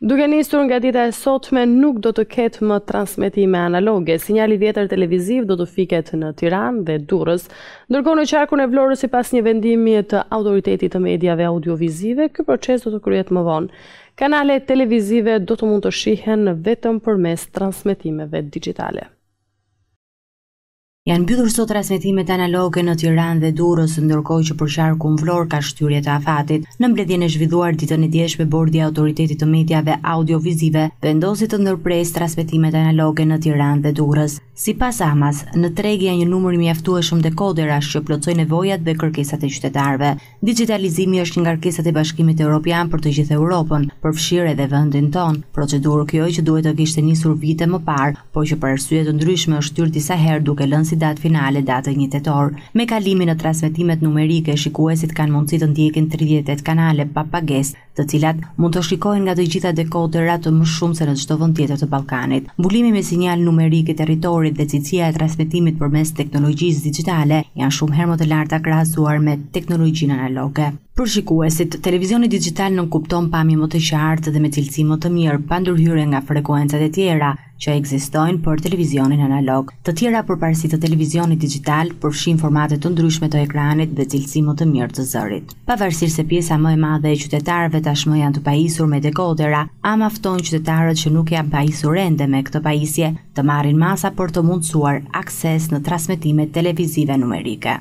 Duke nisur nga dita e sotme, nuk do të ketë më transmitime analoge. Sinjali vjetër televiziv do të fiket në Tiran dhe Durës. Ndërko në qarkun e vlorës i pas një vendimi të autoritetit të mediave audiovizive, kë proces do të kryet më vonë. Kanale televizive do të mund të shihen vetëm për mes transmitimeve digitale. Janë mbytur sot transmetimet analoge në Tiranë dhe Durrës, ndërkohë që për qarkun Vlor ka shtyrje të afatit. Në mbledhjen e zhvilluar ditën e djeshme, bordi i autoritetit të mediave audiovizive vendosi të ndërpresë transmetimet analoge në Tiranë dhe Durrës. Sipas Amas, në treg janë një numër i mjaftueshëm dekodera që plotësojnë nevojat dhe kërkesat e qytetarëve. Digitalizimi është një nga kërkesat e Bashkimit Evropian për të gjithë Europën, përfshirë edhe vendin tonë. Procedurë kjo që duhet të kishte nisur vite më parë, por që për arsye të ndryshme është shtyr disa herë duke lënë si datë finale datë e një të Me kalimi në transmitimet numerike, shikuesit kanë mundësit të ndjekin 38 kanale pa të cilat mund të shikojnë nga të gjitha dekodera të më shumë se në të shtovën tjetër të Balkanit. Bulimi me sinjal numerike të rritorit dhe cicia e transmitimit për mes teknologjisë digitale janë shumë hermo të larta krasuar me teknologjinë analoge. Për shikuesit, televizionit digital nën kupton pami më të shartë dhe me cilësi më të mirë pa hyre nga frekuencat e tjera, që ekzistojnë për televizionin analog. Të tjera përparësi të televizionit digital përfshin formatet të ndryshme të ekranit dhe cilësi më të mirë të zërit. Pavarësisht se pjesa më e madhe e qytetarëve tashmë janë të pajisur me dekodera, ama ftojnë qytetarët që nuk janë pajisur ende me këtë pajisje të marrin masa për të mundësuar akses në transmetime televizive numerike.